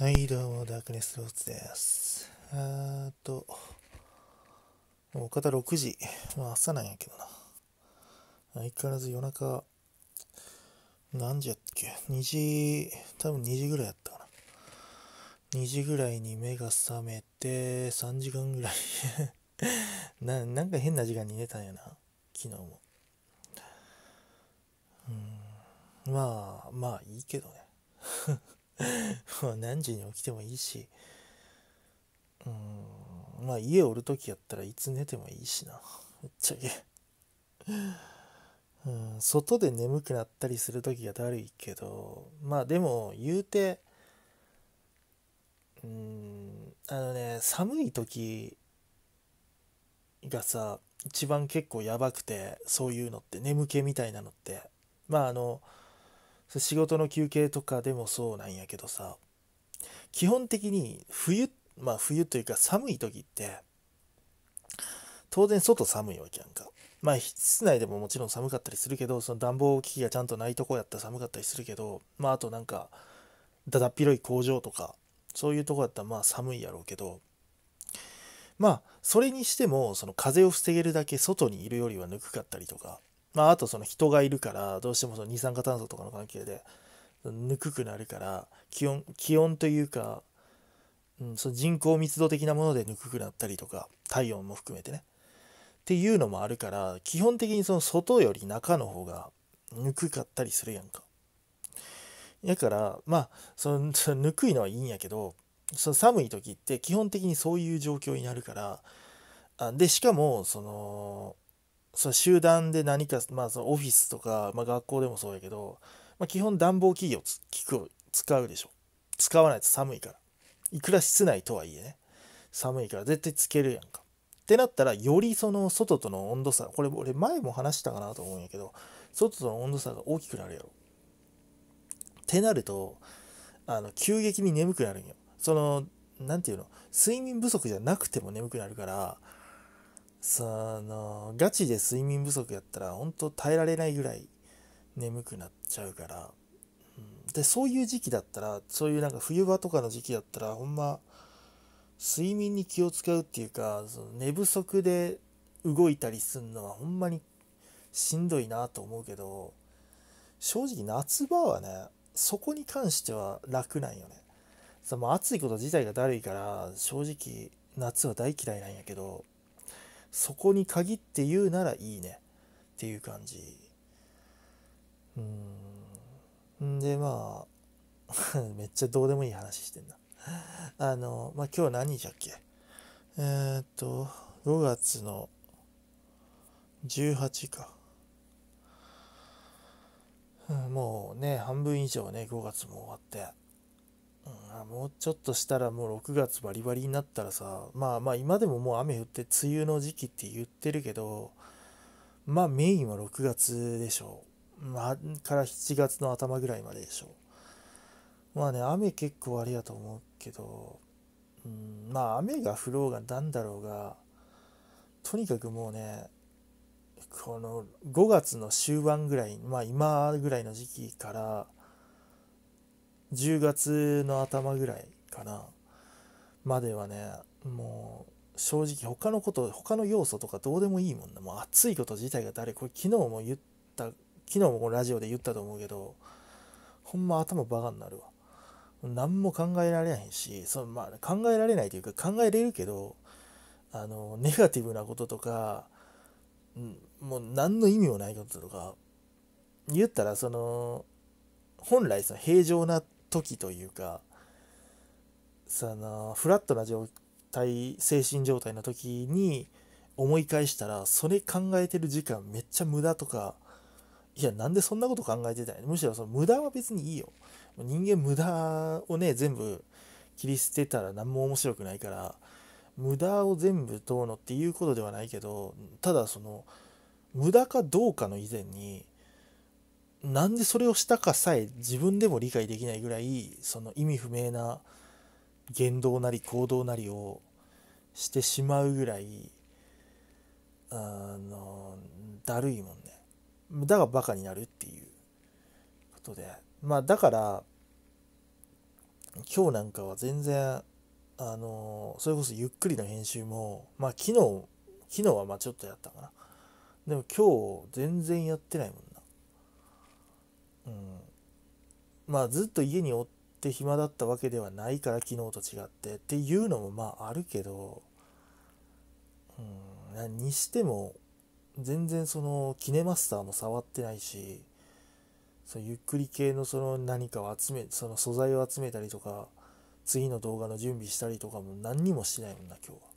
はい、どうも、ダークネスローツです。えーと、もう方6時、まあ朝なんやけどな。相変わらず夜中、何時やっけ ?2 時、多分2時ぐらいやったかな。2時ぐらいに目が覚めて、3時間ぐらい な。なんか変な時間に寝たんやな、昨日も。うん、まあ、まあいいけどね。もう何時に起きてもいいしうんまあ家おる時やったらいつ寝てもいいしなぶっちゃけうん外で眠くなったりする時がだるいけどまあでも言うてうんあのね寒い時がさ一番結構やばくてそういうのって眠気みたいなのってまああの仕事の休憩とかでもそうなんやけどさ基本的に冬まあ冬というか寒い時って当然外寒いわけやんかまあ室内でももちろん寒かったりするけどその暖房機器がちゃんとないとこやったら寒かったりするけどまああとなんかだだっ広い工場とかそういうとこやったらまあ寒いやろうけどまあそれにしてもその風を防げるだけ外にいるよりはぬくかったりとかまあ、あとその人がいるからどうしてもその二酸化炭素とかの関係でぬくくなるから気温気温というか、うん、その人口密度的なものでぬくくなったりとか体温も含めてねっていうのもあるから基本的にその外より中の方がぬくかったりするやんか。だからまあそのそのぬくいのはいいんやけどその寒い時って基本的にそういう状況になるからあでしかもそのその集団で何か、まあ、そのオフィスとか、まあ、学校でもそうやけど、まあ、基本暖房器具をく使うでしょ使わないと寒いからいくら室内とはいえね寒いから絶対つけるやんかってなったらよりその外との温度差これ俺前も話したかなと思うんやけど外との温度差が大きくなるやろってなるとあの急激に眠くなるんよその何て言うの睡眠不足じゃなくても眠くなるからそのガチで睡眠不足やったら本当耐えられないぐらい眠くなっちゃうから、うん、でそういう時期だったらそういうなんか冬場とかの時期だったらほんま睡眠に気を使うっていうかその寝不足で動いたりするのはほんまにしんどいなと思うけど正直夏場はねそこに関しては楽なんよねその暑いこと自体がだるいから正直夏は大嫌いなんやけどそこに限って言うならいいねっていう感じうんでまあ めっちゃどうでもいい話してんなあのまあ今日何日だっけえー、っと5月の18か、うん、もうね半分以上ね5月も終わってうん、もうちょっとしたらもう6月バリバリになったらさまあまあ今でももう雨降って梅雨の時期って言ってるけどまあメインは6月でしょう、まあ、から7月の頭ぐらいまででしょうまあね雨結構あれやと思うけど、うん、まあ雨が降ろうが何だろうがとにかくもうねこの5月の終盤ぐらいまあ今ぐらいの時期から10月の頭ぐらいかなまではねもう正直他のこと他の要素とかどうでもいいもんなもう熱いこと自体が誰これ昨日も言った昨日もこのラジオで言ったと思うけどほんま頭バカになるわ何も考えられないしその、まあ、考えられないというか考えれるけどあのネガティブなこととかもう何の意味もないこととか言ったらその本来その平常な時というかそのフラットな状態精神状態の時に思い返したらそれ考えてる時間めっちゃ無駄とかいやなんでそんなこと考えてたんやむしろその無駄は別にいいよ人間無駄をね全部切り捨てたら何も面白くないから無駄を全部どうのっていうことではないけどただその無駄かどうかの以前になんでそれをしたかさえ自分でも理解できないぐらいその意味不明な言動なり行動なりをしてしまうぐらいあのだるいもんねだがバカになるっていうことでまあだから今日なんかは全然あのそれこそゆっくりの編集もまあ昨日昨日はまあちょっとやったかなでも今日全然やってないもんねうん、まあずっと家におって暇だったわけではないから昨日と違ってっていうのもまああるけど、うん、にしても全然そのキネマスターも触ってないしそのゆっくり系のその何かを集めその素材を集めたりとか次の動画の準備したりとかも何にもしないもんな今日は。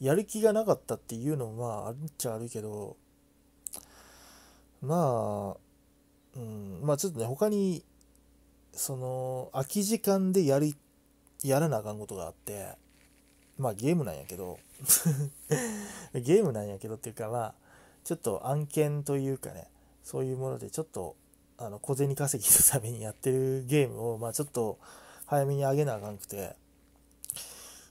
やる気がなかったっていうのもまああるっちゃあるけどまあうん、まあちょっとね、他に、その、空き時間でやり、やらなあかんことがあって、まあゲームなんやけど ゲームなんやけどっていうかまあ、ちょっと案件というかね、そういうものでちょっと、あの、小銭稼ぎのためにやってるゲームを、まあちょっと早めにあげなあかんくて、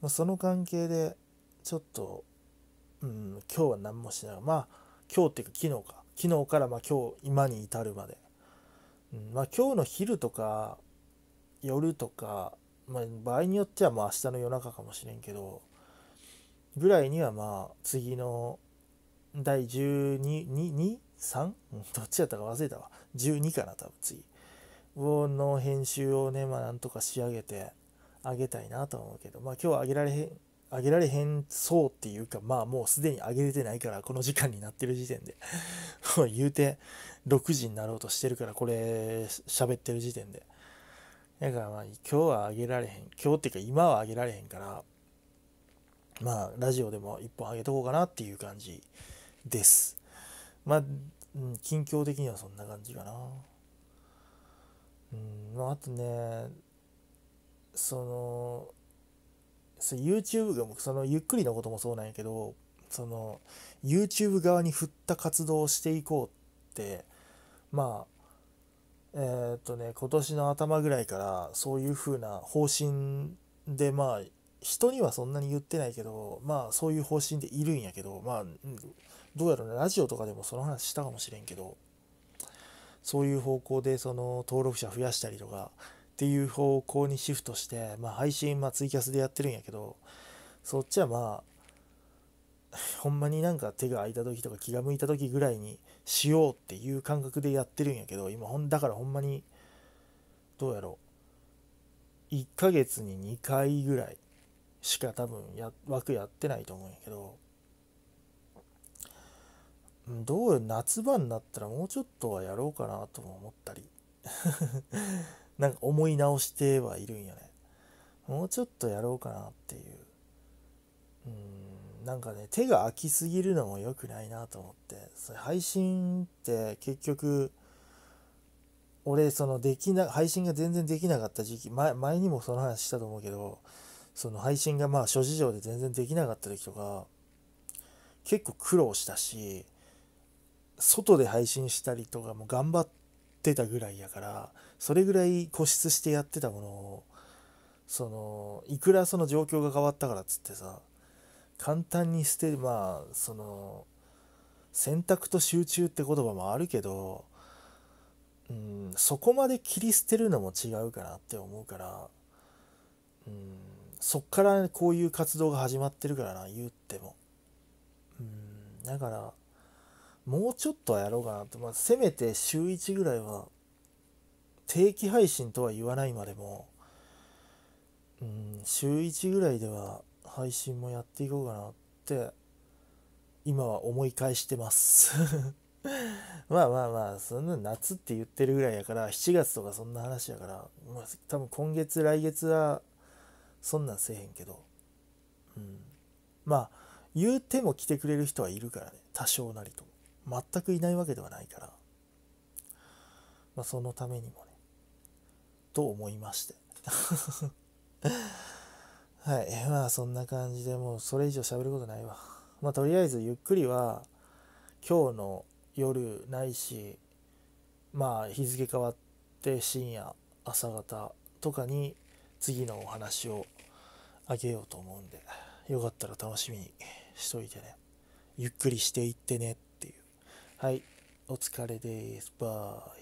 まあ、その関係で、ちょっと、うん、今日は何もしない。まあ、今日っていうか昨日か。昨日からま今日今に至るまで、うんまあ、今日の昼とか夜とか、まあ、場合によってはもう明日の夜中かもしれんけどぐらいにはまあ次の第12223 どっちやったか忘れたわ12かな多分次をの編集をねまあなんとか仕上げてあげたいなと思うけどまあ今日はあげられへん上げられへんそうっていうかまあもうすでに上げれてないからこの時間になってる時点で 言うて6時になろうとしてるからこれ喋ってる時点でだからまあ今日は上げられへん今日っていうか今は上げられへんからまあラジオでも1本上げとこうかなっていう感じですまあ、うん、近況的にはそんな感じかなうんまああとねその YouTube がそのゆっくりのこともそうなんやけどその YouTube 側に振った活動をしていこうってまあえー、っとね今年の頭ぐらいからそういう風な方針でまあ人にはそんなに言ってないけどまあそういう方針でいるんやけどまあどうやろうねラジオとかでもその話したかもしれんけどそういう方向でその登録者増やしたりとかっていう方向にシフトして、まあ、配信、まあ、ツイキャスでやってるんやけどそっちはまあほんまになんか手が空いた時とか気が向いた時ぐらいにしようっていう感覚でやってるんやけど今ほんだからほんまにどうやろう1ヶ月に2回ぐらいしか多分や枠やってないと思うんやけどどうよ夏場になったらもうちょっとはやろうかなとも思ったりなんか思い直してはいるんよねもうちょっとやろうかなっていううんなんかね手が空きすぎるのも良くないなと思ってそれ配信って結局俺そのできな配信が全然できなかった時期前前にもその話したと思うけどその配信がまあ諸事情で全然できなかった時とか結構苦労したし外で配信したりとかも頑張っってたぐらいやからそれぐらい固執してやってたものをそのいくらその状況が変わったからっつってさ簡単に捨てるまあその選択と集中って言葉もあるけどうんそこまで切り捨てるのも違うかなって思うからうんそっからこういう活動が始まってるからな言ってもうんだからもうちょっとはやろうかなと、まあ、せめて週1ぐらいは定期配信とは言わないまでも、うん、週1ぐらいでは配信もやっていこうかなって今は思い返してます まあまあまあそんな夏って言ってるぐらいやから7月とかそんな話やから、まあ、多分今月来月はそんなんせえへんけど、うん、まあ言うても来てくれる人はいるからね多少なりとも。全くいないわけではないから、まあ、そのためにもねと思いまして はいまあそんな感じでもうそれ以上喋ることないわまあとりあえずゆっくりは今日の夜ないしまあ日付変わって深夜朝方とかに次のお話をあげようと思うんでよかったら楽しみにしといてねゆっくりしていってねはい、お疲れです。バイ。